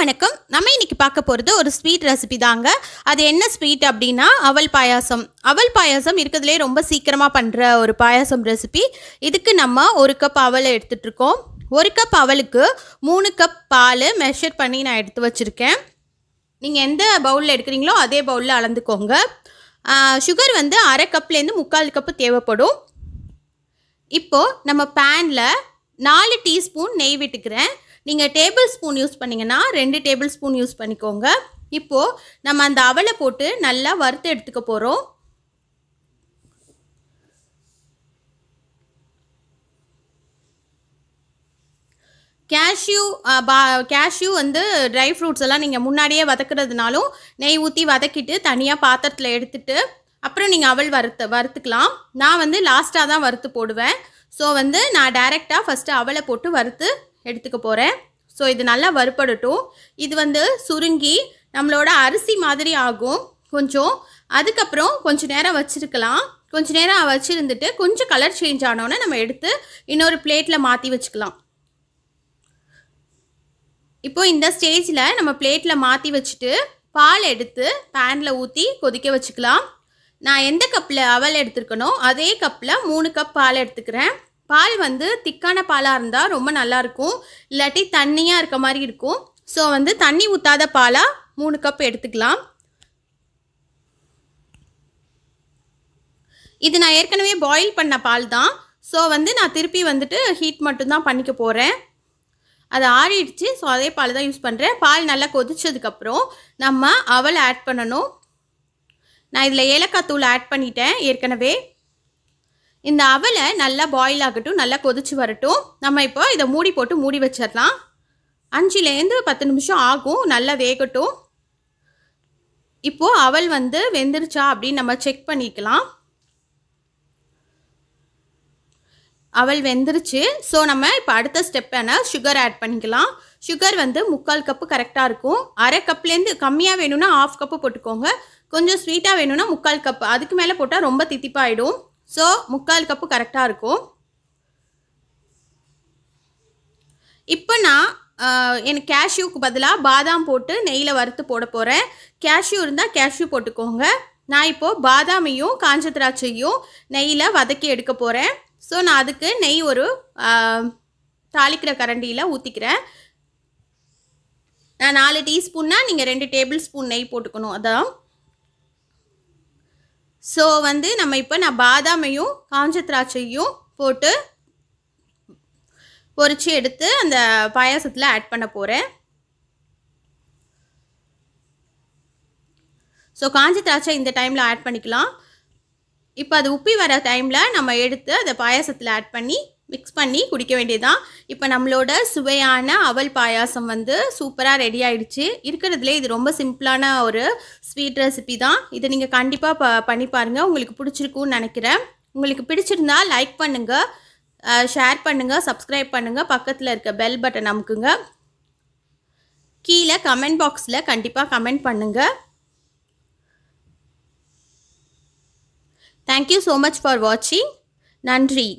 வணக்கம் நம்ம இன்றைக்கி பார்க்க போகிறது ஒரு ஸ்வீட் ரெசிபி தாங்க அது என்ன ஸ்வீட் அப்படின்னா அவல் பாயாசம் அவல் பாயாசம் இருக்கிறதுலே ரொம்ப சீக்கிரமாக பண்ணுற ஒரு பாயாசம் ரெசிபி இதுக்கு நம்ம ஒரு கப் அவலை எடுத்துகிட்ருக்கோம் ஒரு கப் அவலுக்கு மூணு கப் பால் மெஷர் பண்ணி நான் எடுத்து வச்சுருக்கேன் நீங்கள் எந்த பவுலில் எடுக்கிறீங்களோ அதே பவுலில் அளந்துக்கோங்க சுகர் வந்து அரை கப்லேருந்து முக்கால் கப்பு தேவைப்படும் இப்போது நம்ம பேனில் நாலு டீஸ்பூன் நெய் விட்டுக்கிறேன் நீங்கள் டேபிள் ஸ்பூன் யூஸ் பண்ணிங்கன்னா ரெண்டு டேபிள் ஸ்பூன் யூஸ் பண்ணிக்கோங்க இப்போது நம்ம அந்த அவலை போட்டு நல்லா வறுத்து எடுத்துக்க போகிறோம் கேஷ்யூ பா கேஷ்யூ வந்து ட்ரை ஃப்ரூட்ஸ் எல்லாம் நீங்கள் முன்னாடியே வதக்குறதுனாலும் நெய் ஊற்றி வதக்கிட்டு தனியாக பாத்திரத்தில் எடுத்துட்டு அப்புறம் நீங்கள் அவள் வறுத்து வறுத்துக்கலாம் நான் வந்து லாஸ்ட்டாக தான் வறுத்து போடுவேன் ஸோ வந்து நான் டைரெக்டாக ஃபஸ்ட்டு அவளை போட்டு வறுத்து எடுத்துக்க போகிறேன் ஸோ இது நல்லா வறுபடட்டும் இது வந்து சுருங்கி நம்மளோட அரிசி மாதிரி ஆகும் கொஞ்சம் அதுக்கப்புறம் கொஞ்சம் நேரம் வச்சுருக்கலாம் கொஞ்சம் நேரம் வச்சுருந்துட்டு கொஞ்சம் கலர் சேஞ்ச் ஆனோன்னே நம்ம எடுத்து இன்னொரு பிளேட்டில் மாற்றி வச்சுக்கலாம் இப்போ இந்த ஸ்டேஜில் நம்ம பிளேட்டில் மாற்றி வச்சுட்டு பால் எடுத்து பேனில் ஊற்றி கொதிக்க வச்சுக்கலாம் நான் எந்த கப்பில் அவல் எடுத்துருக்கனோ அதே கப்பில் மூணு கப் பால் எடுத்துக்கிறேன் பால் வந்து திக்கான பாலாக இருந்தால் ரொம்ப நல்லாயிருக்கும் இல்லாட்டி தண்ணியாக இருக்க மாதிரி இருக்கும் ஸோ வந்து தண்ணி ஊற்றாத பாலாக மூணு கப் எடுத்துக்கலாம் இது நான் ஏற்கனவே பாயில் பண்ண பால் தான் ஸோ வந்து நான் திருப்பி வந்துட்டு ஹீட் மட்டும்தான் பண்ணிக்க போகிறேன் அது ஆறிடுச்சு ஸோ அதே பால் தான் யூஸ் பண்ணுறேன் பால் நல்லா கொதிச்சதுக்கப்புறம் நம்ம அவல் ஆட் பண்ணணும் நான் இதில் ஏலக்காய் தூள் ஆட் பண்ணிட்டேன் ஏற்கனவே இந்த அவலை நல்லா பாயில் ஆகட்டும் நல்லா கொதிச்சு வரட்டும் நம்ம இப்போ இதை மூடி போட்டு மூடி வச்சிடலாம் அஞ்சுலேருந்து பத்து நிமிஷம் ஆகும் நல்லா வேகட்டும் இப்போது அவல் வந்து வெந்துருச்சா அப்படின்னு நம்ம செக் பண்ணிக்கலாம் அவள் வெந்துருச்சு ஸோ நம்ம இப்போ அடுத்த ஸ்டெப்பான சுகர் ஆட் பண்ணிக்கலாம் சுகர் வந்து முக்கால் கப்பு கரெக்டாக இருக்கும் அரை கப்லேருந்து கம்மியாக வேணும்னா ஆஃப் கப்பு போட்டுக்கோங்க கொஞ்சம் ஸ்வீட்டாக வேணும்னா முக்கால் கப் அதுக்கு மேலே போட்டால் ரொம்ப தித்திப்பாயிடும் ஸோ முக்கால் கப்பு கரெக்டாக இருக்கும் இப்போ நான் எனக்கு கேஷ்யூக்கு பதிலாக பாதாம் போட்டு நெய்யில் வறுத்து போட போகிறேன் கேஷ்யூ இருந்தால் கேஷ்யூ போட்டுக்கோங்க நான் இப்போது பாதாமையும் காஞ்ச திராட்சையும் நெய்யில் வதக்கி எடுக்க போகிறேன் ஸோ நான் அதுக்கு நெய் ஒரு தாளிக்கிற கரண்டியில் ஊற்றிக்கிறேன் நான் நாலு டீஸ்பூன்னா நீங்கள் ரெண்டு டேபிள் ஸ்பூன் நெய் போட்டுக்கணும் அதான் ஸோ வந்து நம்ம இப்போ நான் பாதாமையும் காஞ்ச திராட்சையும் போட்டு பொறிச்சு எடுத்து அந்த பாயாசத்தில் ஆட் பண்ண போகிறேன் ஸோ காஞ்ச திராட்சை இந்த டைமில் ஆட் பண்ணிக்கலாம் இப்போ அது உப்பி வர டைமில் நம்ம எடுத்து அதை பாயாசத்தில் ஆட் பண்ணி மிக்ஸ் பண்ணி குடிக்க வேண்டியதுதான் இப்போ நம்மளோட சுவையான அவல் பாயாசம் வந்து சூப்பராக ரெடி ஆகிடுச்சு இருக்கிறதுலே இது ரொம்ப சிம்பிளான ஒரு ஸ்வீட் ரெசிபி தான் இதை நீங்கள் கண்டிப்பாக ப பண்ணி பாருங்கள் உங்களுக்கு பிடிச்சிருக்கும்னு நினைக்கிறேன் உங்களுக்கு பிடிச்சிருந்தா லைக் பண்ணுங்கள் ஷேர் பண்ணுங்கள் சப்ஸ்கிரைப் பண்ணுங்கள் பக்கத்தில் இருக்க பெல் பட்டன் அமுக்குங்க கீழே கமெண்ட் பாக்ஸில் கண்டிப்பாக கமெண்ட் பண்ணுங்கள் தேங்க்யூ ஸோ மச் ஃபார் வாட்சிங் நன்றி